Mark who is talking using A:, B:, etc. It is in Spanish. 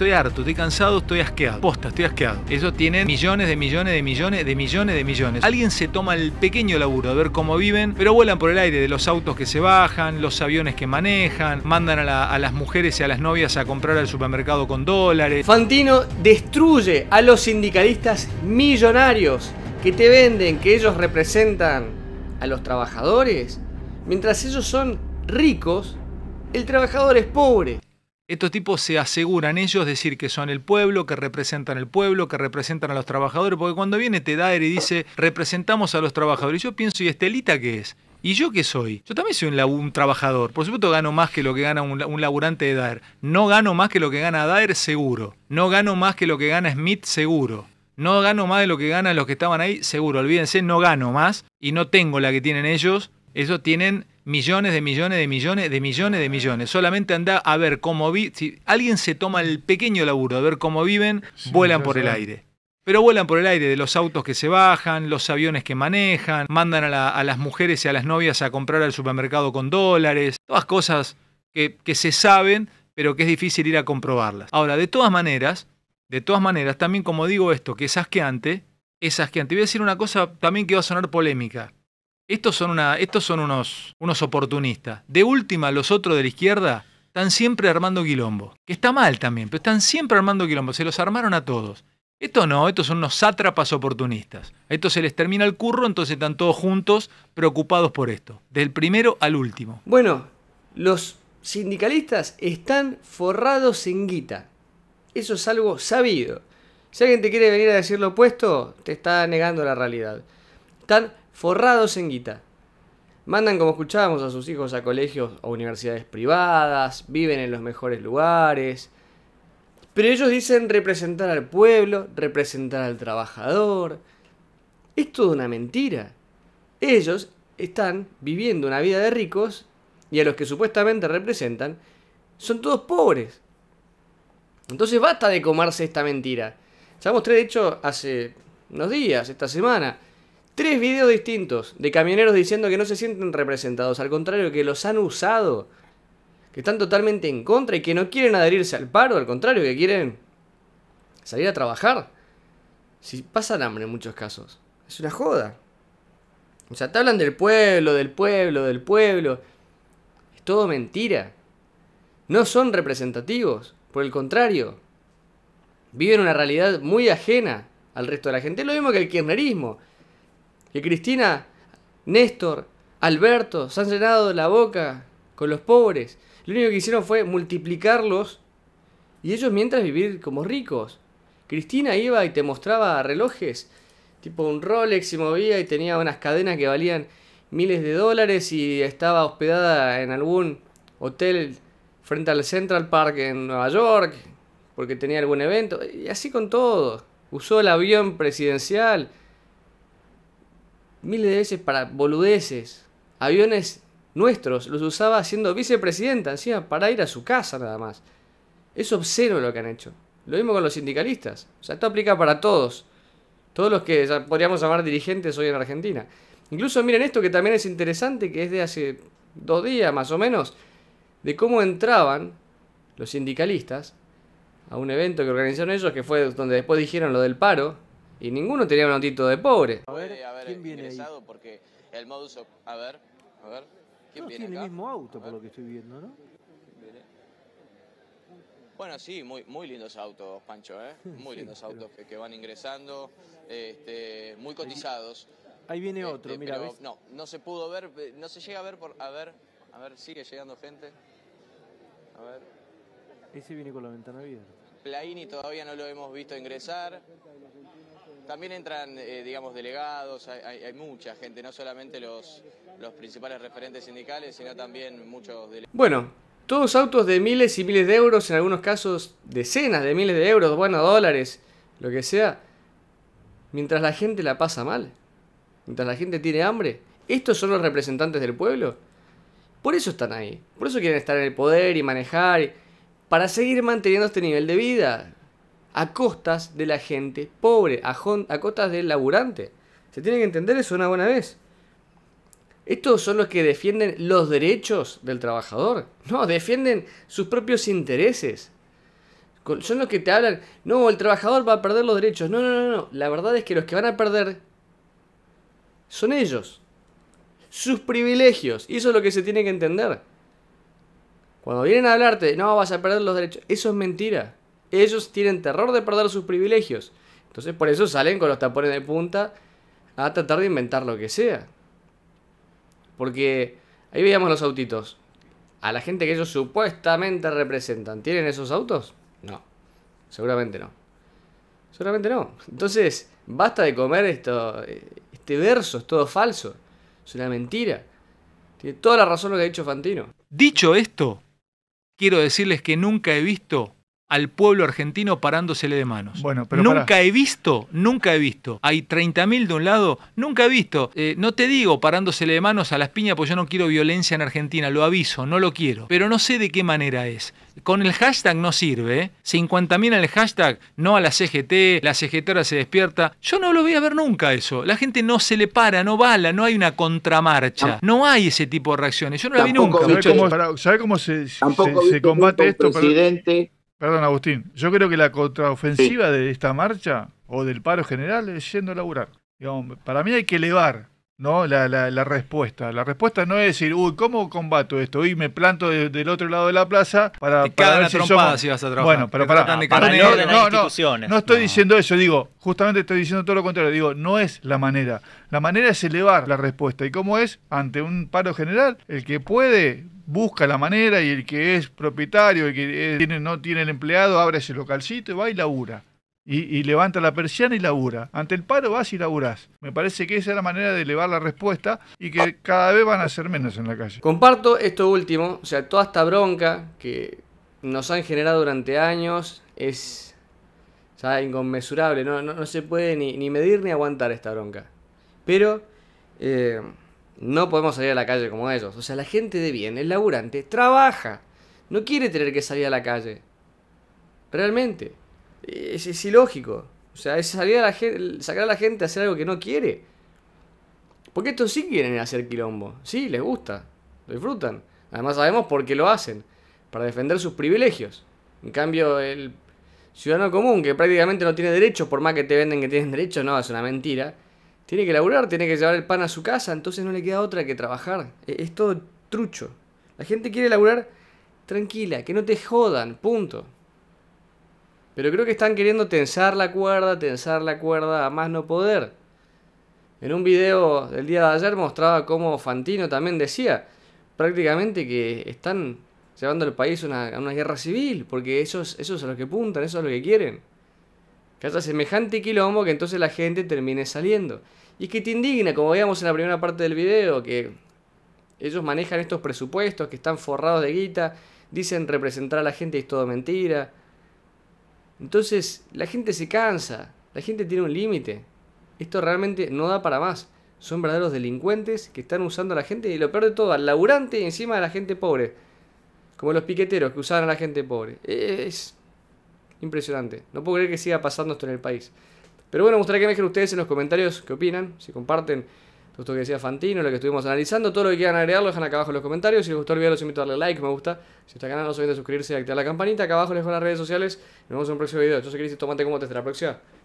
A: Estoy harto, estoy cansado, estoy asqueado. Posta, estoy asqueado. Ellos tienen millones de millones de millones de millones de millones. Alguien se toma el pequeño laburo de ver cómo viven, pero vuelan por el aire de los autos que se bajan, los aviones que manejan, mandan a las mujeres y a las novias a comprar al supermercado con
B: dólares. Fantino destruye a los sindicalistas millonarios que te venden que ellos representan a los trabajadores, mientras ellos son ricos, el trabajador es pobre estos tipos se aseguran ellos
A: decir que son el pueblo, que representan el pueblo, que representan a los trabajadores, porque cuando viene Tedder y dice, representamos a los trabajadores, yo pienso, ¿y Estelita qué es? ¿Y yo qué soy? Yo también soy un, trabajador. Por supuesto gano más que lo que gana un, laburante de Daer. No gano más que lo que gana Daer, seguro. No gano más que lo que gana Smith, seguro. No gano más de lo que ganan los que estaban ahí, seguro. Olvídense, no gano más y no tengo la que tienen ellos eso tienen millones de millones de millones de millones de millones. Solamente anda a ver cómo viven. si alguien se toma el pequeño laburo de ver cómo viven, vuelan por el aire. Pero vuelan por el aire de los autos que se bajan, los aviones que manejan, mandan a, las mujeres y a las novias a comprar al supermercado con dólares, todas cosas que, se saben, pero que es difícil ir a comprobarlas. Ahora, de todas maneras, de todas maneras, también como digo esto, que es asqueante, es asqueante. Voy a decir una cosa también que va a sonar polémica. Estos son, una, son unos, unos oportunistas. De última, los otros de la izquierda están siempre armando quilombo. Que está mal también, pero están siempre armando quilombo. Se los armaron a todos. Estos no, estos son unos sátrapas oportunistas. A estos se les termina el curro, entonces están todos juntos preocupados por esto. Del primero al último.
B: Bueno, los sindicalistas están forrados en guita. Eso es algo sabido. Si alguien te quiere venir a decir lo opuesto, te está negando la realidad. Están forrados en guita. Mandan, como escuchábamos, a sus hijos a colegios o universidades privadas, viven en los mejores lugares. Pero ellos dicen representar al pueblo, representar al trabajador. Es toda una mentira. Ellos están viviendo una vida de ricos y a los que supuestamente representan son todos pobres. Entonces basta de comerse esta mentira. Ya mostré, de hecho, hace unos días, esta semana, Tres videos distintos de camioneros diciendo que no se sienten representados, al contrario, que los han usado, que están totalmente en contra y que no quieren adherirse al paro, al contrario, que quieren salir a trabajar. Si pasan hambre en muchos casos, es una joda. O sea, te hablan del pueblo, del pueblo, del pueblo. Es todo mentira. No son representativos, por el contrario. Viven una realidad muy ajena al resto de la gente. Es lo mismo que el kirchnerismo. Que Cristina, Néstor, Alberto se han llenado la boca con los pobres. Lo único que hicieron fue multiplicarlos y ellos mientras vivir como ricos. Cristina iba y te mostraba relojes, tipo un Rolex y movía y tenía unas cadenas que valían miles de dólares y estaba hospedada en algún hotel frente al Central Park en Nueva York porque tenía algún evento y así con todo. Usó el avión presidencial miles de veces para boludeces. Aviones nuestros los usaba siendo vicepresidenta, para ir a su casa nada más. Es obsceno lo que han hecho. Lo mismo con los sindicalistas. O sea, esto aplica para todos. Todos los que podríamos llamar dirigentes hoy en Argentina. Incluso miren esto que también es interesante, que es de hace dos días más o menos, de cómo entraban los sindicalistas a un evento que organizaron ellos, que fue donde después dijeron lo del paro, y ninguno tenía un autito de pobre. A ver, eh, a ver ¿quién viene Porque el modus... A ver, a ver, ¿quién no, viene tiene el mismo
A: auto por lo que estoy viendo, ¿no?
B: Bueno, sí, muy, muy lindos autos, Pancho, ¿eh? Muy lindos autos que, van ingresando, este, muy cotizados.
A: Ahí viene este, otro, mira, pero
B: No, no se pudo ver, eh, no se llega a ver por... A ver, a ver, sigue llegando gente. A ver.
A: Ese viene con la ventana abierta.
B: Plaini todavía no lo hemos visto ingresar. También entran, eh, digamos, delegados, hay, mucha gente, no solamente los, los principales referentes sindicales, sino también muchos delegados. Bueno, todos autos de miles y miles de euros, en algunos casos decenas de miles de euros, bueno, dólares, lo que sea, mientras la gente la pasa mal, mientras la gente tiene hambre, estos son los representantes del pueblo. Por eso están ahí, por eso quieren estar en el poder y manejar, para seguir manteniendo este nivel de vida a costas de la gente pobre, a, a costas del laburante. Se tiene que entender eso una buena vez. Estos son los que defienden los derechos del trabajador. No, defienden sus propios intereses. Son los que te hablan, no, el trabajador va a perder los derechos. No, no, no, no. La verdad es que los que van a perder son ellos. Sus privilegios. Y eso es lo que se tiene que entender. Cuando vienen a hablarte, no, vas a perder los derechos. Eso es mentira ellos tienen terror de perder sus privilegios. Entonces por eso salen con los tapones de punta a tratar de inventar lo que sea. Porque ahí veíamos los autitos. A la gente que ellos supuestamente representan, ¿tienen esos autos? No, seguramente no. Seguramente no. Entonces, basta de comer esto, este verso, es todo falso. Es una mentira. Tiene toda la razón lo que ha dicho Fantino. Dicho esto, quiero decirles que nunca he visto al pueblo
A: argentino parándosele de manos. nunca he visto, nunca he visto. Hay 30.000 de un lado, nunca he visto. Eh, no te digo parándosele de manos a las piñas, porque yo no quiero violencia en Argentina, lo aviso, no lo quiero. Pero no sé de qué manera es. Con el hashtag no sirve, ¿eh? 50.000 al hashtag, no a la CGT, la CGT ahora se despierta. Yo no lo voy a ver nunca eso. La gente no se le para, no bala, no hay una contramarcha. No hay ese tipo de reacciones. Yo no la vi nunca. ¿Sabes cómo, se, combate esto? Presidente. Perdón, Agustín. Yo creo que la contraofensiva de esta marcha o del paro general es yendo a laburar. para mí hay que elevar ¿no? La, la, respuesta. La respuesta no es decir, uy, ¿cómo combato esto? Y me planto del otro lado de la plaza para, para ver si somos... si vas a trabajar. Bueno, pero para, para, no, no, no, no, estoy diciendo eso, digo, justamente estoy diciendo todo lo contrario, digo, no es la manera. La manera es elevar la respuesta. ¿Y cómo es? Ante un paro general, el que puede busca la manera y el que es propietario, el que eh, tiene, no tiene el empleado, abre ese localcito y va y labura. Y, levanta la persiana y labura. Ante el paro vas y laburás. Me parece que esa es la manera de elevar la respuesta y que cada vez van a ser menos en la calle.
B: Comparto esto último, o sea, toda esta bronca que nos han generado durante años es inconmensurable, no, se puede ni, medir ni aguantar esta bronca. Pero eh, no podemos salir a la calle como ellos. O sea, la gente de bien, el laburante, trabaja. No quiere tener que salir a la calle. Realmente. Es, ilógico. O sea, es salir a la gente, sacar a la gente a hacer algo que no quiere. Porque estos sí quieren hacer quilombo. Sí, les gusta. Lo disfrutan. Además sabemos por qué lo hacen. Para defender sus privilegios. En cambio, el ciudadano común, que prácticamente no tiene derechos, por más que te venden que tienen derechos, no, es una mentira. Tiene que laburar, tiene que llevar el pan a su casa, entonces no le queda otra que trabajar. E-, es todo trucho. La gente quiere laburar tranquila, que no te jodan, punto. Pero creo que están queriendo tensar la cuerda, tensar la cuerda a más no poder. En un video del día de ayer mostraba cómo Fantino también decía prácticamente que están llevando al país a una, guerra civil, porque eso es, eso que apuntan, eso es lo que quieren. Que haya semejante quilombo que entonces la gente termine saliendo. Y que te indigna, como veíamos en la primera parte del video, que ellos manejan estos presupuestos que están forrados de guita, dicen representar a la gente y es todo mentira. Entonces la gente se cansa, la gente tiene un límite. Esto realmente no da para más. Son verdaderos delincuentes que están usando a la gente y lo peor de todo, al laburante encima de la gente pobre. Como los piqueteros que usaban a la gente pobre. Es impresionante. No puedo creer que siga pasando esto en el país. Pero bueno, me gustaría que me dejen ustedes en los comentarios qué opinan, si comparten Justo que decía Fantino, lo que estuvimos analizando. Todo lo que quieran agregar lo dejan acá abajo en los comentarios. Si les gustó el video, los invito a darle like, me gusta. Si está canal, no se olviden de suscribirse y activar la campanita. Acá abajo les dejo las redes sociales. Nos vemos en un próximo video. Yo soy Cristi, tomate como te hasta la próxima.